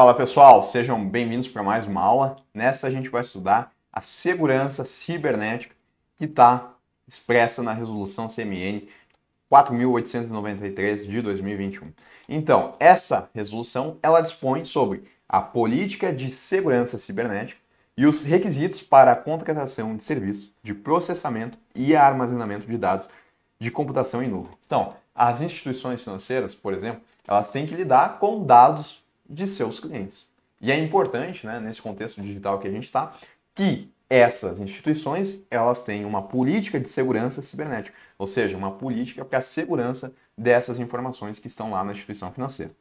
Fala pessoal, sejam bem-vindos para mais uma aula. Nessa a gente vai estudar a segurança cibernética que está expressa na resolução CMN 4893 de 2021. Então, essa resolução ela dispõe sobre a política de segurança cibernética e os requisitos para a contratação de serviços de processamento e armazenamento de dados de computação em nuvem. Então, as instituições financeiras, por exemplo, elas têm que lidar com dados de seus clientes. E é importante, né, nesse contexto digital que a gente está, que essas instituições elas têm uma política de segurança cibernética, ou seja, uma política para a segurança dessas informações que estão lá na instituição financeira.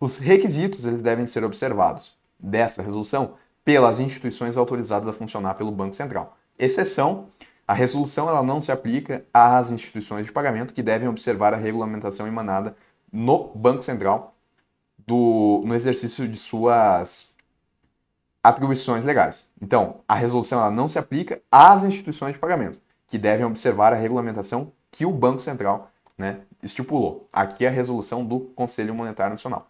Os requisitos eles devem ser observados dessa resolução pelas instituições autorizadas a funcionar pelo Banco Central. Exceção, a resolução ela não se aplica às instituições de pagamento que devem observar a regulamentação emanada no Banco Central do, no exercício de suas atribuições legais. Então, a resolução ela não se aplica às instituições de pagamento, que devem observar a regulamentação que o Banco Central né, estipulou. Aqui é a resolução do Conselho Monetário Nacional.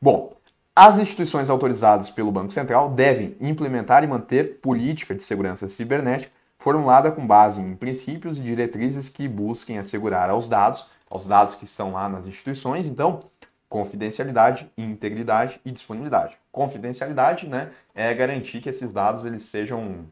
Bom, as instituições autorizadas pelo Banco Central devem implementar e manter política de segurança cibernética formulada com base em princípios e diretrizes que busquem assegurar aos dados, aos dados que estão lá nas instituições, então, confidencialidade, integridade e disponibilidade. Confidencialidade, né, é garantir que esses dados eles sejam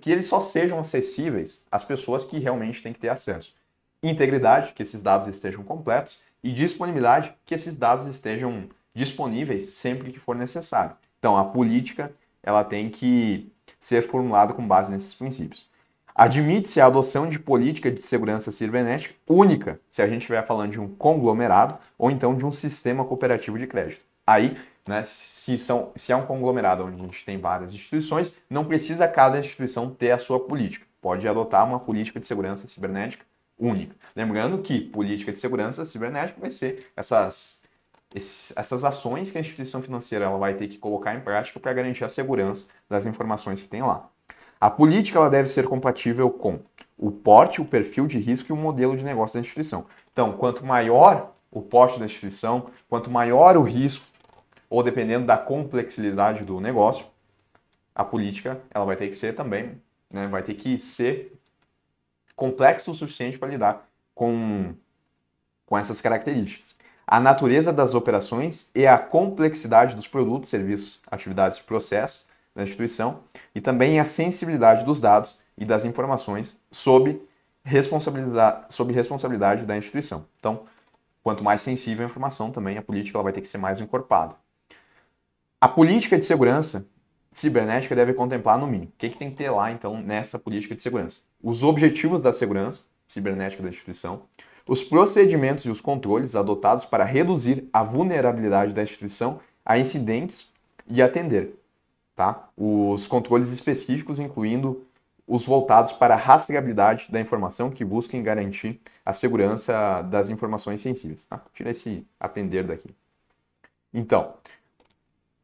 que eles só sejam acessíveis às pessoas que realmente têm que ter acesso. Integridade, que esses dados estejam completos e disponibilidade, que esses dados estejam disponíveis sempre que for necessário. Então, a política, ela tem que ser formulada com base nesses princípios. Admite-se a adoção de política de segurança cibernética única, se a gente estiver falando de um conglomerado ou então de um sistema cooperativo de crédito. Aí, né, se, são, se é um conglomerado onde a gente tem várias instituições, não precisa cada instituição ter a sua política. Pode adotar uma política de segurança cibernética única. Lembrando que política de segurança cibernética vai ser essas, essas ações que a instituição financeira ela vai ter que colocar em prática para garantir a segurança das informações que tem lá. A política ela deve ser compatível com o porte, o perfil de risco e o modelo de negócio da instituição. Então, quanto maior o porte da instituição, quanto maior o risco, ou dependendo da complexidade do negócio, a política ela vai ter que ser também, né, vai ter que ser complexa o suficiente para lidar com, com essas características. A natureza das operações e a complexidade dos produtos, serviços, atividades e processos da instituição e também a sensibilidade dos dados e das informações sob responsabilidade, sob responsabilidade da instituição. Então, quanto mais sensível a informação, também a política ela vai ter que ser mais encorpada. A política de segurança cibernética deve contemplar, no mínimo, o que, que tem que ter lá, então, nessa política de segurança? Os objetivos da segurança cibernética da instituição, os procedimentos e os controles adotados para reduzir a vulnerabilidade da instituição a incidentes e atender tá? Os controles específicos, incluindo os voltados para a rastreabilidade da informação que busquem garantir a segurança das informações sensíveis. Tá? Tira esse atender daqui. Então,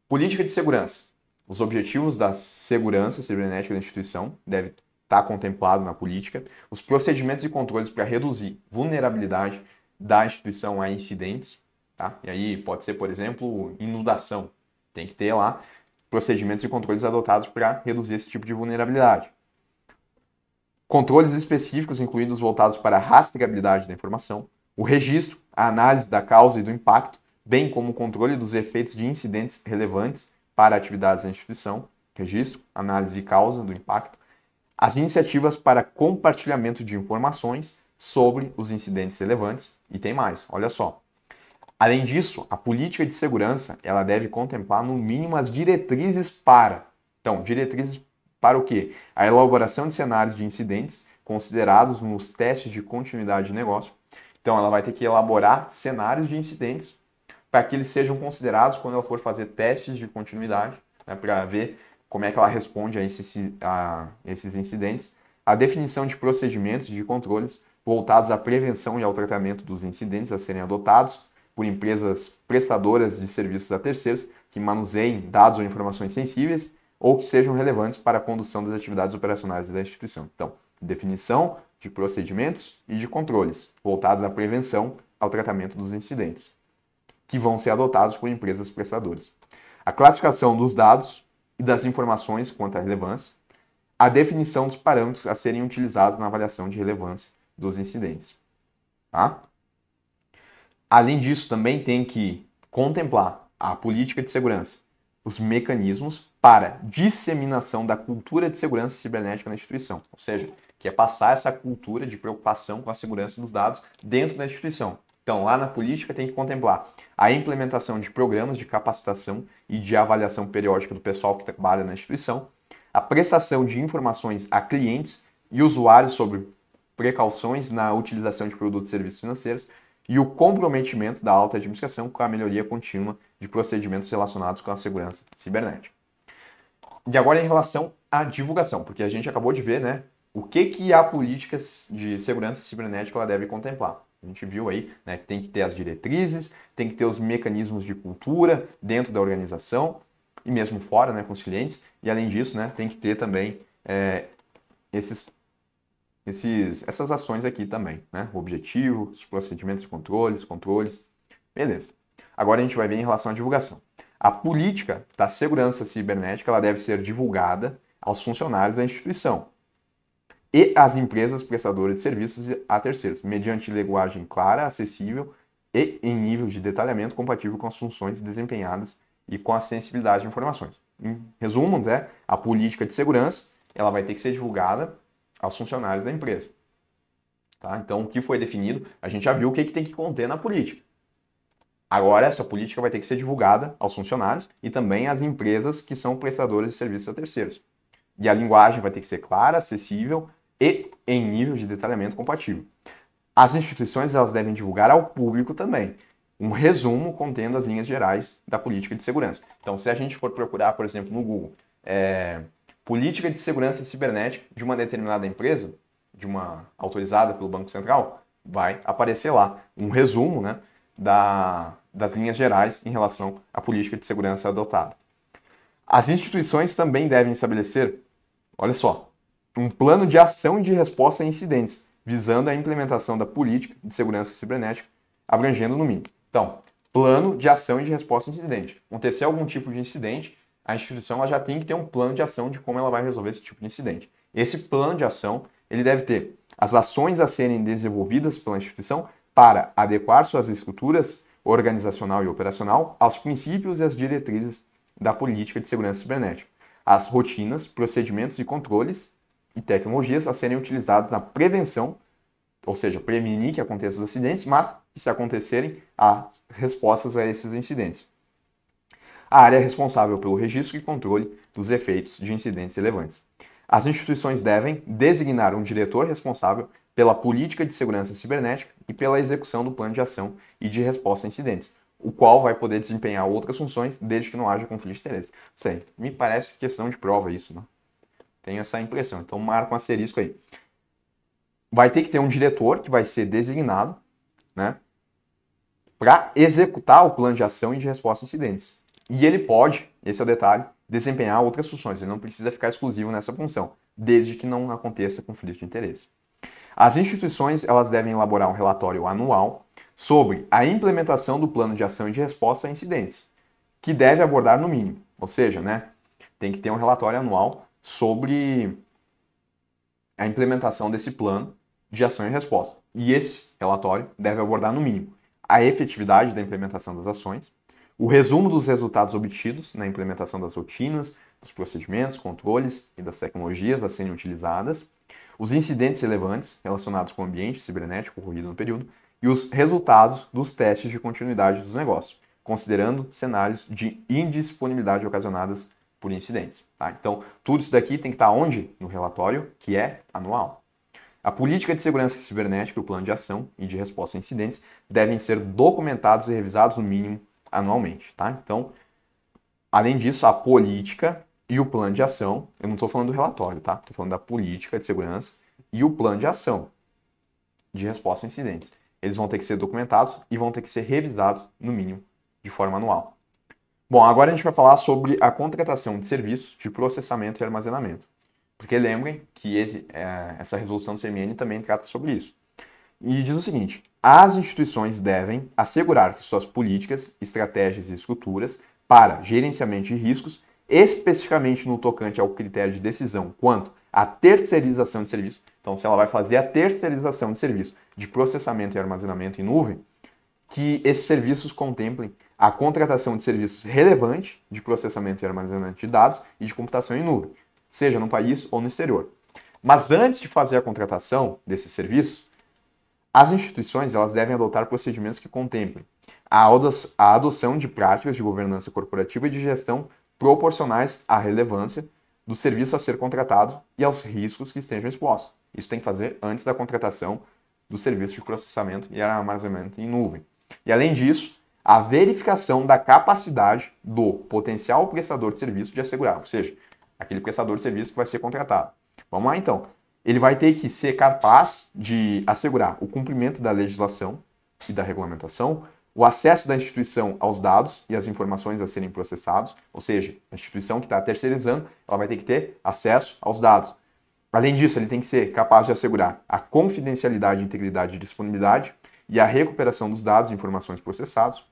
política de segurança. Os objetivos da segurança cibernética da instituição devem estar tá contemplados na política. Os procedimentos e controles para reduzir vulnerabilidade da instituição a incidentes. Tá? E aí pode ser, por exemplo, inundação. Tem que ter lá procedimentos e controles adotados para reduzir esse tipo de vulnerabilidade. Controles específicos, incluídos voltados para a rastreabilidade da informação, o registro, a análise da causa e do impacto, bem como o controle dos efeitos de incidentes relevantes para atividades da instituição, registro, análise e causa do impacto, as iniciativas para compartilhamento de informações sobre os incidentes relevantes e tem mais, olha só. Além disso, a política de segurança ela deve contemplar no mínimo as diretrizes para. Então, diretrizes para o quê? A elaboração de cenários de incidentes considerados nos testes de continuidade de negócio. Então, ela vai ter que elaborar cenários de incidentes para que eles sejam considerados quando ela for fazer testes de continuidade, né, para ver como é que ela responde a esses, a esses incidentes. A definição de procedimentos de controles voltados à prevenção e ao tratamento dos incidentes a serem adotados por empresas prestadoras de serviços a terceiros que manuseiem dados ou informações sensíveis ou que sejam relevantes para a condução das atividades operacionais da instituição. Então, definição de procedimentos e de controles voltados à prevenção ao tratamento dos incidentes, que vão ser adotados por empresas prestadoras. A classificação dos dados e das informações quanto à relevância, a definição dos parâmetros a serem utilizados na avaliação de relevância dos incidentes. Tá? Além disso, também tem que contemplar a política de segurança, os mecanismos para disseminação da cultura de segurança cibernética na instituição, ou seja, que é passar essa cultura de preocupação com a segurança dos dados dentro da instituição. Então, lá na política tem que contemplar a implementação de programas de capacitação e de avaliação periódica do pessoal que trabalha na instituição, a prestação de informações a clientes e usuários sobre precauções na utilização de produtos e serviços financeiros, e o comprometimento da alta administração com a melhoria contínua de procedimentos relacionados com a segurança cibernética. E agora em relação à divulgação, porque a gente acabou de ver, né, o que que a política de segurança cibernética ela deve contemplar. A gente viu aí, né, que tem que ter as diretrizes, tem que ter os mecanismos de cultura dentro da organização e mesmo fora, né, com os clientes. E além disso, né, tem que ter também é, esses esses, essas ações aqui também, né? O objetivo, os procedimentos controles, controles. Beleza. Agora a gente vai ver em relação à divulgação. A política da segurança cibernética ela deve ser divulgada aos funcionários da instituição e às empresas prestadoras de serviços a terceiros, mediante linguagem clara, acessível e em nível de detalhamento compatível com as funções desempenhadas e com a sensibilidade de informações. Em resumo, né, a política de segurança ela vai ter que ser divulgada aos funcionários da empresa. Tá? Então, o que foi definido, a gente já viu o que, é que tem que conter na política. Agora, essa política vai ter que ser divulgada aos funcionários e também às empresas que são prestadores de serviços a terceiros. E a linguagem vai ter que ser clara, acessível e em nível de detalhamento compatível. As instituições elas devem divulgar ao público também um resumo contendo as linhas gerais da política de segurança. Então, se a gente for procurar, por exemplo, no Google, é, política de segurança cibernética de uma determinada empresa, de uma autorizada pelo Banco Central, vai aparecer lá um resumo né, da, das linhas gerais em relação à política de segurança adotada. As instituições também devem estabelecer, olha só, um plano de ação e de resposta a incidentes, visando a implementação da política de segurança cibernética, abrangendo no mínimo. Então, plano de ação e de resposta a incidente. Acontecer algum tipo de incidente, a instituição ela já tem que ter um plano de ação de como ela vai resolver esse tipo de incidente. Esse plano de ação ele deve ter as ações a serem desenvolvidas pela instituição para adequar suas estruturas organizacional e operacional aos princípios e às diretrizes da política de segurança cibernética, As rotinas, procedimentos e controles e tecnologias a serem utilizadas na prevenção, ou seja, prevenir que aconteçam os acidentes, mas, se acontecerem, há respostas a esses incidentes a área responsável pelo registro e controle dos efeitos de incidentes relevantes. As instituições devem designar um diretor responsável pela política de segurança cibernética e pela execução do plano de ação e de resposta a incidentes, o qual vai poder desempenhar outras funções desde que não haja conflito de interesse. Sei, me parece questão de prova isso, né? Tenho essa impressão. Então marca um asterisco aí. Vai ter que ter um diretor que vai ser designado, né? Para executar o plano de ação e de resposta a incidentes. E ele pode, esse é o detalhe, desempenhar outras funções, ele não precisa ficar exclusivo nessa função, desde que não aconteça conflito de interesse. As instituições elas devem elaborar um relatório anual sobre a implementação do plano de ação e de resposta a incidentes, que deve abordar no mínimo, ou seja, né, tem que ter um relatório anual sobre a implementação desse plano de ação e resposta. E esse relatório deve abordar no mínimo a efetividade da implementação das ações, o resumo dos resultados obtidos na implementação das rotinas, dos procedimentos, controles e das tecnologias a serem utilizadas, os incidentes relevantes relacionados com o ambiente cibernético ocorrido no período e os resultados dos testes de continuidade dos negócios, considerando cenários de indisponibilidade ocasionadas por incidentes. Tá? Então, tudo isso daqui tem que estar onde? No relatório, que é anual. A política de segurança cibernética e o plano de ação e de resposta a incidentes devem ser documentados e revisados no mínimo anualmente, tá? Então, além disso, a política e o plano de ação, eu não estou falando do relatório, tá? Estou falando da política de segurança e o plano de ação de resposta a incidentes. Eles vão ter que ser documentados e vão ter que ser revisados, no mínimo, de forma anual. Bom, agora a gente vai falar sobre a contratação de serviços de processamento e armazenamento. Porque lembrem que esse, é, essa resolução do CMN também trata sobre isso. E diz o seguinte: as instituições devem assegurar que suas políticas, estratégias e estruturas para gerenciamento de riscos, especificamente no tocante ao critério de decisão quanto à terceirização de serviço, então se ela vai fazer a terceirização de serviço de processamento e armazenamento em nuvem, que esses serviços contemplem a contratação de serviços relevantes de processamento e armazenamento de dados e de computação em nuvem, seja no país ou no exterior. Mas antes de fazer a contratação desses serviços, as instituições elas devem adotar procedimentos que contemplem a adoção de práticas de governança corporativa e de gestão proporcionais à relevância do serviço a ser contratado e aos riscos que estejam expostos. Isso tem que fazer antes da contratação do serviço de processamento e armazenamento em nuvem. E além disso, a verificação da capacidade do potencial prestador de serviço de assegurar, ou seja, aquele prestador de serviço que vai ser contratado. Vamos lá então ele vai ter que ser capaz de assegurar o cumprimento da legislação e da regulamentação, o acesso da instituição aos dados e às informações a serem processados, ou seja, a instituição que está terceirizando, ela vai ter que ter acesso aos dados. Além disso, ele tem que ser capaz de assegurar a confidencialidade, integridade e disponibilidade e a recuperação dos dados e informações processados,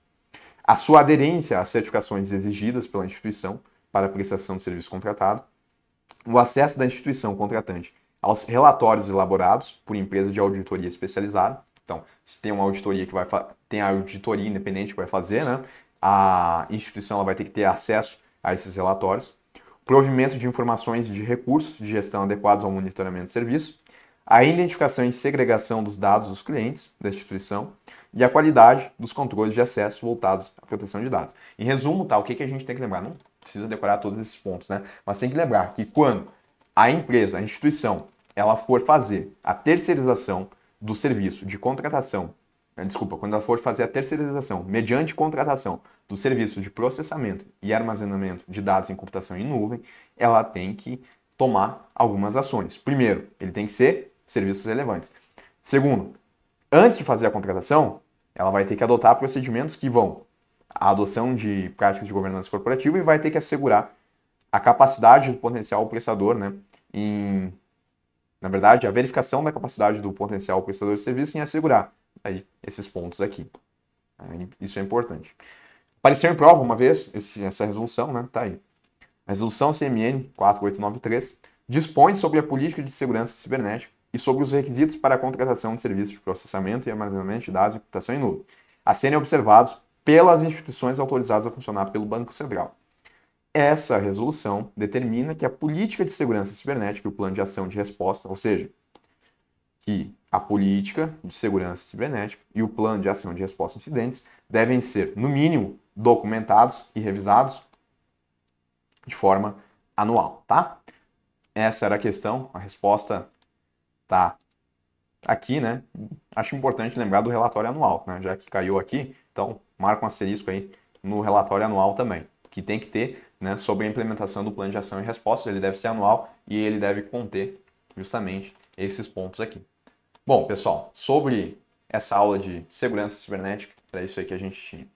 a sua aderência às certificações exigidas pela instituição para a prestação do serviço contratado, o acesso da instituição contratante aos relatórios elaborados por empresa de auditoria especializada. Então, se tem uma auditoria que vai tem a auditoria independente que vai fazer, né? A instituição ela vai ter que ter acesso a esses relatórios. Provimento de informações de recursos de gestão adequados ao monitoramento de serviço, a identificação e segregação dos dados dos clientes da instituição e a qualidade dos controles de acesso voltados à proteção de dados. Em resumo, tá, o que, que a gente tem que lembrar? Não precisa decorar todos esses pontos, né? Mas tem que lembrar que quando a empresa, a instituição, ela for fazer a terceirização do serviço de contratação, né, desculpa, quando ela for fazer a terceirização mediante contratação do serviço de processamento e armazenamento de dados em computação em nuvem, ela tem que tomar algumas ações. Primeiro, ele tem que ser serviços relevantes. Segundo, antes de fazer a contratação, ela vai ter que adotar procedimentos que vão a adoção de práticas de governança corporativa e vai ter que assegurar a capacidade do potencial prestador, né, em, na verdade, a verificação da capacidade do potencial prestador de serviço em assegurar aí, né, esses pontos aqui. É, isso é importante. Apareceu em prova uma vez esse, essa resolução, né, tá aí. A resolução CMN 4893 dispõe sobre a política de segurança cibernética e sobre os requisitos para a contratação de serviços de processamento e armazenamento de dados e computação em nuvem, a serem observados pelas instituições autorizadas a funcionar pelo Banco Central. Essa resolução determina que a política de segurança cibernética e o plano de ação de resposta, ou seja, que a política de segurança cibernética e o plano de ação de resposta a incidentes devem ser, no mínimo, documentados e revisados de forma anual, tá? Essa era a questão, a resposta tá aqui, né? Acho importante lembrar do relatório anual, né? Já que caiu aqui, então marca um asterisco aí no relatório anual também, que tem que ter né, sobre a implementação do plano de ação e respostas. Ele deve ser anual e ele deve conter justamente esses pontos aqui. Bom, pessoal, sobre essa aula de segurança cibernética, era isso aí que a gente tinha.